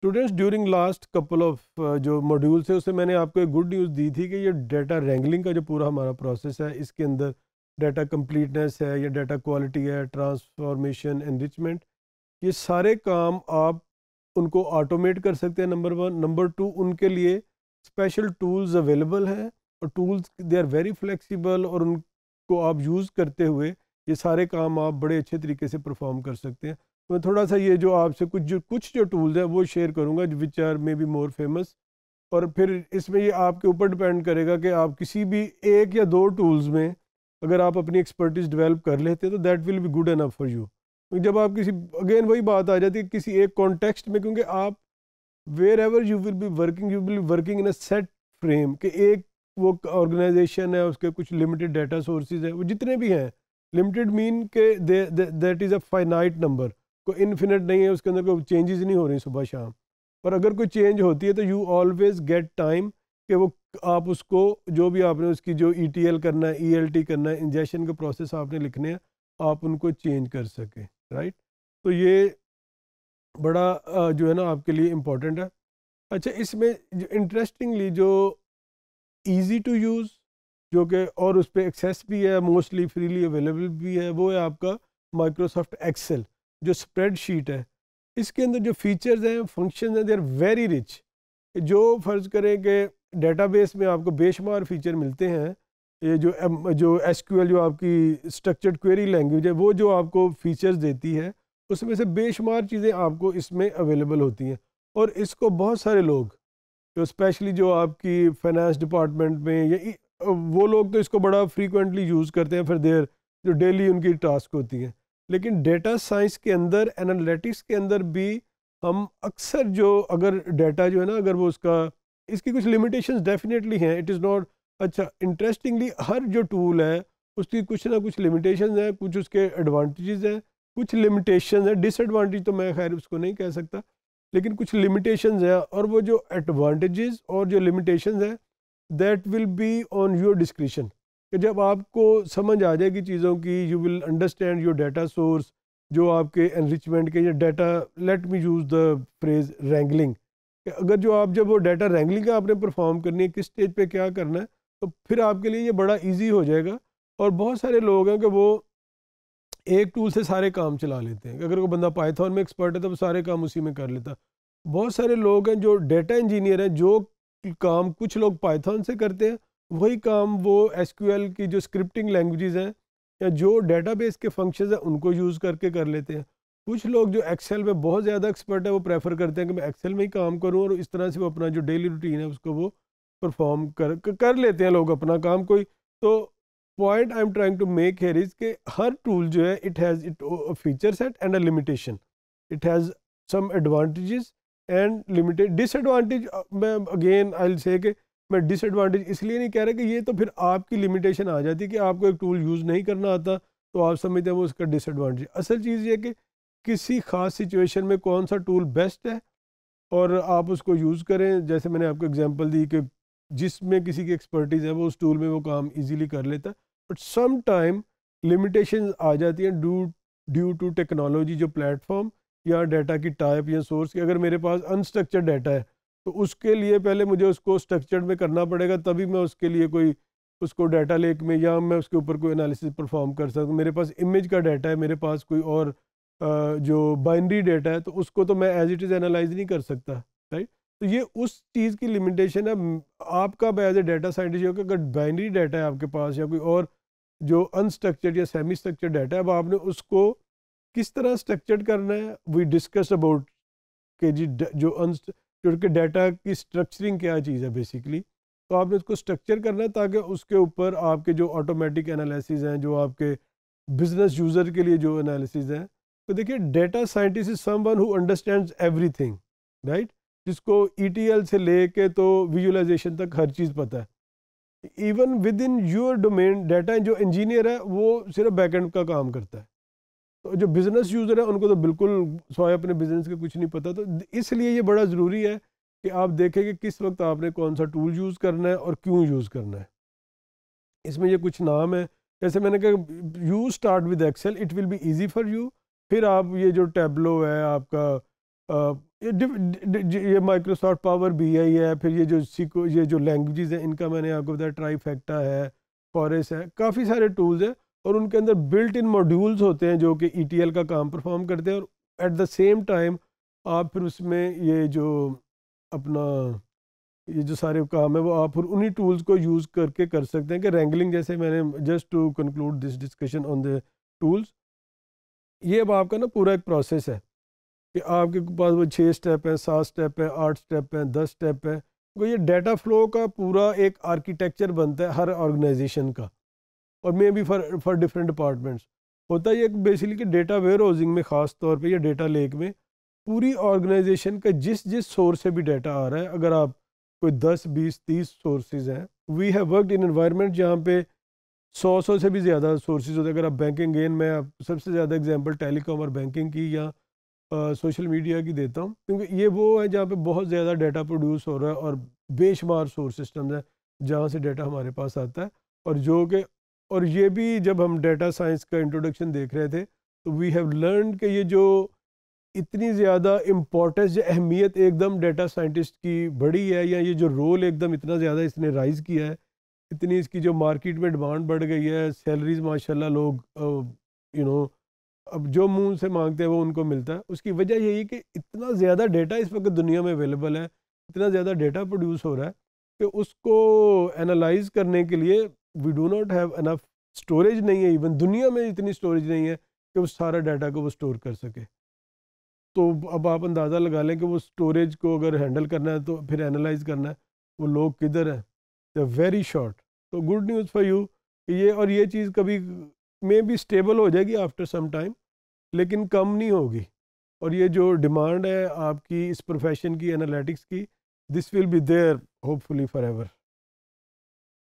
students during last couple of जो modules है उससे मैंने आपको एक गुड न्यूज़ दी थी कि ये डाटा रैंगलिंग का जो पूरा हमारा प्रोसेस है इसके अंदर डाटा कम्प्लीटनेस है या डाटा क्वालिटी है ट्रांसफॉर्मेशन एनरिचमेंट ये सारे काम आप उनको ऑटोमेट कर सकते हैं नंबर वन नंबर टू उनके लिए स्पेशल टूल्स अवेलेबल हैं और tools they are very flexible और उनको आप यूज़ करते हुए ये सारे काम आप बड़े अच्छे तरीके से परफॉर्म कर सकते हैं मैं तो थोड़ा सा ये जो आपसे कुछ जो कुछ जो टूल्स हैं वो शेयर करूँगा which are may be more famous और फिर इसमें ये आपके ऊपर डिपेंड करेगा कि आप किसी भी एक या दो टूल्स में अगर आप अपनी एक्सपर्टीज डेवलप कर लेते हैं तो that will be good enough for you जब आप किसी अगेन वही बात आ जाती है किसी एक कॉन्टेक्स्ट में क्योंकि आप wherever you will be working you will be working in a set frame कि एक वो ऑर्गेनाइजेशन है उसके कुछ लिमिटेड डाटा सोर्सेज है वो जितने भी हैं लिमिटेड मीन के that is a finite number कोई इनफिनिट नहीं है उसके अंदर कोई चेंजेस नहीं हो रही सुबह शाम पर अगर कोई चेंज होती है तो यू ऑलवेज गेट टाइम कि वो आप उसको जो भी आपने उसकी जो ई e करना है ई e करना है इंजेक्शन का प्रोसेस आपने लिखने हैं आप उनको चेंज कर सकें राइट तो ये बड़ा जो है ना आपके लिए इम्पोर्टेंट है अच्छा इसमें इंटरेस्टिंगली जो इजी टू यूज़ जो कि और उस पर एक्सेस भी है मोस्टली फ्रीली अवेलेबल भी है वो है आपका माइक्रोसॉफ्ट एक्सेल जो स्प्रेड शीट है इसके अंदर जो फीचर्स हैं फंक्शन हैं दे आर वेरी रिच जो फ़र्ज़ करें कि डेटाबेस में आपको बेशुमार फीचर मिलते हैं ये जो जो एस जो आपकी स्ट्रक्चर्ड क्वेरी लैंग्वेज है वो जो आपको फीचर्स देती है उसमें से बेशुमार चीज़ें आपको इसमें अवेलेबल होती हैं और इसको बहुत सारे लोग जो स्पेशली जो आपकी फाइनेंस डिपार्टमेंट में या वो लोग तो इसको बड़ा फ्रीक्वेंटली यूज़ करते हैं फिर देर जो डेली उनकी टास्क होती हैं लेकिन डेटा साइंस के अंदर एनालिटिक्स के अंदर भी हम अक्सर जो अगर डेटा जो है ना अगर वो उसका इसकी कुछ लिमिटेशंस डेफिनेटली हैं इट इज़ नॉट अच्छा इंटरेस्टिंगली हर जो टूल है उसकी कुछ ना कुछ लिमिटेशंस हैं कुछ उसके एडवांटेजेस हैं कुछ लिमिटेशंस हैं डिसएडवांटेज तो मैं खैर उसको नहीं कह सकता लेकिन कुछ लिमिटेशन हैं और वो जो एडवांटेजेस और जो लिमिटेशन हैं that will be on your discretion कि जब आपको समझ आ जाएगी चीज़ों की you will understand your data source जो आपके एनरिचमेंट के या data let me use the phrase wrangling अगर जो आप जब वो डाटा रैंगलिंग आपने परफॉर्म करनी है किस स्टेज पे क्या करना है तो फिर आपके लिए ये बड़ा इजी हो जाएगा और बहुत सारे लोग हैं कि वो एक टूल से सारे काम चला लेते हैं अगर कोई बंदा पाइथन में एक्सपर्ट है तो वो सारे काम उसी में कर लेता बहुत सारे लोग हैं जो डेटा इंजीनियर हैं जो काम कुछ लोग पाइथन से करते हैं वही काम वो एस की जो स्क्रिप्टिंग लैंग्वेजेस हैं या जो डेटाबेस के फंक्शन हैं उनको यूज़ करके कर लेते हैं कुछ लोग जो एक्सेल में बहुत ज़्यादा एक्सपर्ट है वो प्रेफर करते हैं कि मैं एक्सेल में ही काम करूँ और इस तरह से वो अपना जो डेली रूटीन है उसको वो परफॉर्म कर कर लेते हैं लोग अपना काम कोई तो point I am trying to make here is के हर टूल जो है it has it feature set and a limitation it has some advantages and limited disadvantage मैं अगेन आई से मैं डिसएडवांटेज इसलिए नहीं कह रहा कि ये तो फिर आपकी लिमिटेशन आ जाती है कि आपको एक टूल यूज़ नहीं करना आता तो आप समझते हैं वो उसका डिसएडवांटेज असल चीज़ ये कि किसी ख़ास सिचुएशन में कौन सा टूल बेस्ट है और आप उसको यूज़ करें जैसे मैंने आपको एग्जांपल दी कि जिसमें किसी की एक्सपर्टीज़ है वो उस टूल में वो काम ईजीली कर लेता है बट सम टाइम लिमिटेशन आ जाती हैं ड्यू ड्यू टू टेक्नोलॉजी जो प्लेटफॉर्म या डाटा की टाइप या सोर्स की अगर मेरे पास अनस्ट्रक्चर डाटा है तो उसके लिए पहले मुझे उसको स्ट्रक्चर्ड में करना पड़ेगा तभी मैं उसके लिए कोई उसको डाटा लेक में या मैं उसके ऊपर कोई एनालिसिस परफॉर्म कर सकता मेरे पास इमेज का डाटा है मेरे पास कोई और जो बाइनरी डाटा है तो उसको तो मैं एज इट इज़ एनालाइज नहीं कर सकता राइट तो ये उस चीज़ की लिमिटेशन है आपका एज ए डाटा साइंटिस्ट होगा अगर बाइनरी डाटा है आपके पास या कोई और जो अनस्ट्रक्चर्ड या सेमी स्ट्रक्चर्ड डाटा है अब आपने उसको किस तरह स्ट्रक्चर्ड करना है वी डिस्कस अबाउट के जी जो अनस्ट क्योंकि डाटा की स्ट्रक्चरिंग क्या चीज़ है बेसिकली तो आपने उसको स्ट्रक्चर करना है ताकि उसके ऊपर आपके जो ऑटोमेटिक एनालिसिस हैं जो आपके बिजनेस यूज़र के लिए जो एनालिसिस हैं तो देखिए data scientist is one who everything right जिसको ई e से कर तो विजुअलाइजेशन तक हर चीज़ पता है even within your domain data जो इंजीनियर है वो सिर्फ बैकेंड का काम करता है तो जो बिज़नेस यूज़र है उनको तो बिल्कुल सोए अपने बिज़नेस का कुछ नहीं पता तो इसलिए ये बड़ा ज़रूरी है कि आप देखें कि किस वक्त आपने कौन सा टूल यूज़ करना है और क्यों यूज़ करना है इसमें ये कुछ नाम है जैसे मैंने कहा you start with Excel it will be easy for you फिर आप ये जो टैबलो है आपका आ, ये माइक्रोसॉफ्ट पावर बी आई है फिर ये जो सीको ये जो लैंग्वेजेस हैं इनका मैंने आपको बताया ट्राई फैक्टा है फॉरेस है काफ़ी सारे टूल्स हैं और उनके अंदर बिल्ट इन मॉड्यूल्स होते हैं जो कि ई e का काम परफॉर्म करते हैं और एट द सेम टाइम आप फिर उसमें ये जो अपना ये जो सारे काम है वो आप फिर उन्हीं टूल्स को यूज़ करके कर सकते हैं कि रैंगलिंग जैसे मैंने just to conclude this discussion on the tools ये अब आपका ना पूरा एक प्रोसेस है कि आपके पास वो छः स्टेप हैं सात स्टेप हैं आठ स्टेप हैं दस स्टेप हैं तो ये डेटा फ्लो का पूरा एक आर्किटेक्चर बनता है हर ऑर्गेनाइजेशन का और maybe for for different departments होता है एक बेसिकली कि डेटा वेयर हाउसिंग में ख़ास तौर पे या डेटा लेक में पूरी ऑर्गेनाइजेशन का जिस जिस सोर्स से भी डेटा आ रहा है अगर आप कोई दस बीस तीस सोर्सेज हैं we have worked in environment जहाँ पे सौ सौ से भी ज़्यादा सोर्सेज होते हैं अगर आप बैंकिंग गेन में आप सबसे ज़्यादा एग्जाम्पल टेलीकॉम और बैंकिंग की या सोशल मीडिया की देता हूँ क्योंकि ये वो है जहाँ पे बहुत ज़्यादा डाटा प्रोड्यूस हो रहा है और बेशुमार सोर्स सिस्टम है जहाँ से डाटा हमारे पास आता है और जो कि और ये भी जब हम डेटा साइंस का इंट्रोडक्शन देख रहे थे तो वी हैव लर्न कि ये जो इतनी ज़्यादा इम्पोर्टेंस या अहमियत एकदम डेटा साइंटिस्ट की बढ़ी है या ये जो रोल एकदम इतना ज़्यादा इसने राइज़ किया है इतनी इसकी जो मार्केट में डिमांड बढ़ गई है सैलरीज माशाल्लाह लोग यू नो अब जो मुंह से मांगते हैं वो उनको मिलता है उसकी वजह यही है कि इतना ज़्यादा डेटा इस वक्त दुनिया में अवेलेबल है इतना ज़्यादा डेटा प्रोड्यूस हो रहा है कि उसको एनालाइज करने के लिए we do not have enough storage नहीं है इवन दुनिया में इतनी स्टोरेज नहीं है कि उस सारा डाटा को वो स्टोर कर सके तो अब आप अंदाज़ा लगा लें कि वो स्टोरेज को अगर हैंडल करना है तो फिर एनालाइज करना है वो लोग किधर हैं दे वेरी शॉर्ट तो गुड न्यूज़ फॉर यू कि ये और ये चीज़ कभी मे भी स्टेबल हो जाएगी आफ्टर सम टाइम लेकिन कम नहीं होगी और ये जो डिमांड है आपकी इस प्रोफेशन की एनालिटिक्स की this will be there hopefully for ever